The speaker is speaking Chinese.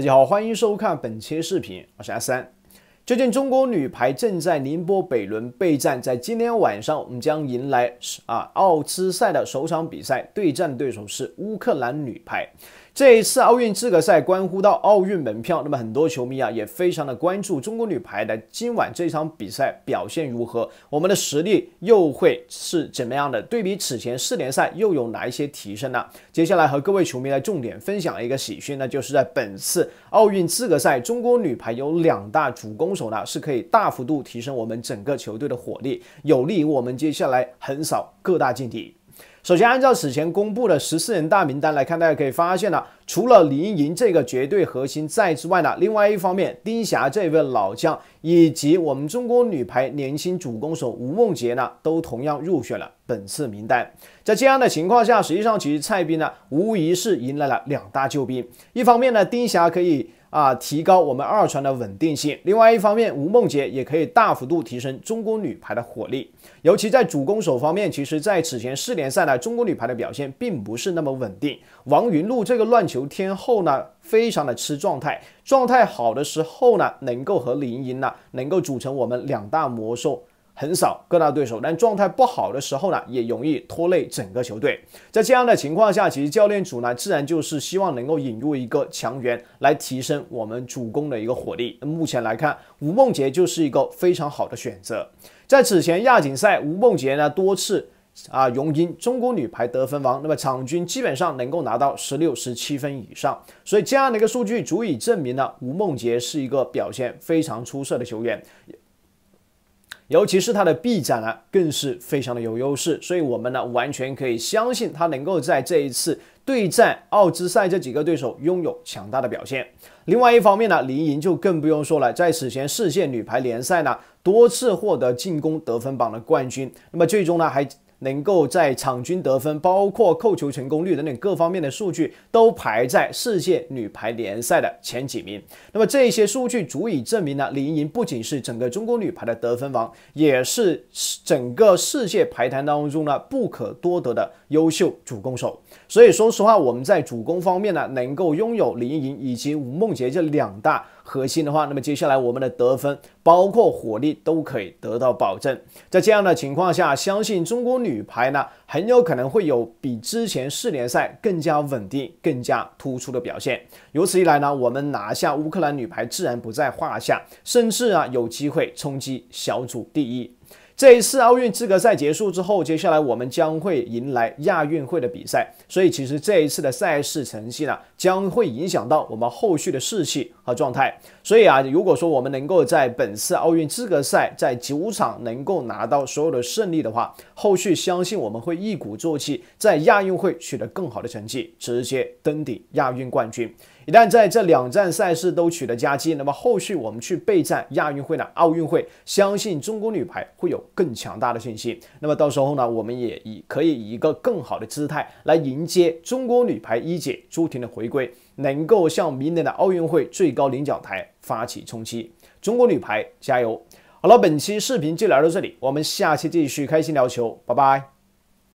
大家好，欢迎收看本期视频，我是阿三。最近中国女排正在宁波北仑备战，在今天晚上，我们将迎来啊奥兹赛的首场比赛，对战对手是乌克兰女排。这一次奥运资格赛关乎到奥运门票，那么很多球迷啊也非常的关注中国女排的今晚这场比赛表现如何，我们的实力又会是怎么样的？对比此前四联赛又有哪一些提升呢？接下来和各位球迷来重点分享一个喜讯，那就是在本次奥运资格赛，中国女排有两大主攻手呢是可以大幅度提升我们整个球队的火力，有利于我们接下来横扫各大劲敌。首先，按照此前公布的十四人大名单来看，大家可以发现呢，除了李盈莹这个绝对核心在之外呢，另外一方面，丁霞这位老将以及我们中国女排年轻主攻手吴梦洁呢，都同样入选了本次名单。在这样的情况下，实际上其实蔡斌呢，无疑是迎来了两大救兵。一方面呢，丁霞可以。啊，提高我们二传的稳定性。另外一方面，吴梦洁也可以大幅度提升中国女排的火力，尤其在主攻手方面。其实，在此前四联赛呢，中国女排的表现并不是那么稳定。王云璐这个乱球天后呢，非常的吃状态，状态好的时候呢，能够和李盈莹呢，能够组成我们两大魔兽。很少各大对手，但状态不好的时候呢，也容易拖累整个球队。在这样的情况下，其实教练组呢，自然就是希望能够引入一个强援来提升我们主攻的一个火力。目前来看，吴梦洁就是一个非常好的选择。在此前亚锦赛，吴梦洁呢多次啊荣膺中国女排得分王，那么场均基本上能够拿到十六、十七分以上。所以这样的一个数据足以证明了吴梦洁是一个表现非常出色的球员。尤其是他的臂展呢，更是非常的有优势，所以，我们呢，完全可以相信他能够在这一次对战奥兹赛这几个对手拥有强大的表现。另外一方面呢，林盈就更不用说了，在此前世界女排联赛呢，多次获得进攻得分榜的冠军，那么最终呢，还。能够在场均得分、包括扣球成功率等等各方面的数据都排在世界女排联赛的前几名。那么这些数据足以证明呢，李盈莹不仅是整个中国女排的得分王，也是整个世界排坛当中呢不可多得的优秀主攻手。所以说实话，我们在主攻方面呢，能够拥有李盈莹以及吴梦洁这两大。核心的话，那么接下来我们的得分包括火力都可以得到保证。在这样的情况下，相信中国女排呢很有可能会有比之前四联赛更加稳定、更加突出的表现。由此一来呢，我们拿下乌克兰女排自然不在话下，甚至啊有机会冲击小组第一。这一次奥运资格赛结束之后，接下来我们将会迎来亚运会的比赛，所以其实这一次的赛事成绩呢，将会影响到我们后续的士气和状态。所以啊，如果说我们能够在本次奥运资格赛在九场能够拿到所有的胜利的话，后续相信我们会一鼓作气，在亚运会取得更好的成绩，直接登顶亚运冠军。一旦在这两站赛事都取得佳绩，那么后续我们去备战亚运会呢，奥运会，相信中国女排会有。更强大的信心，那么到时候呢，我们也以可以以一个更好的姿态来迎接中国女排一姐朱婷的回归，能够向明年的奥运会最高领奖台发起冲击。中国女排加油！好了，本期视频就聊到这里，我们下期继续开心聊球，拜拜。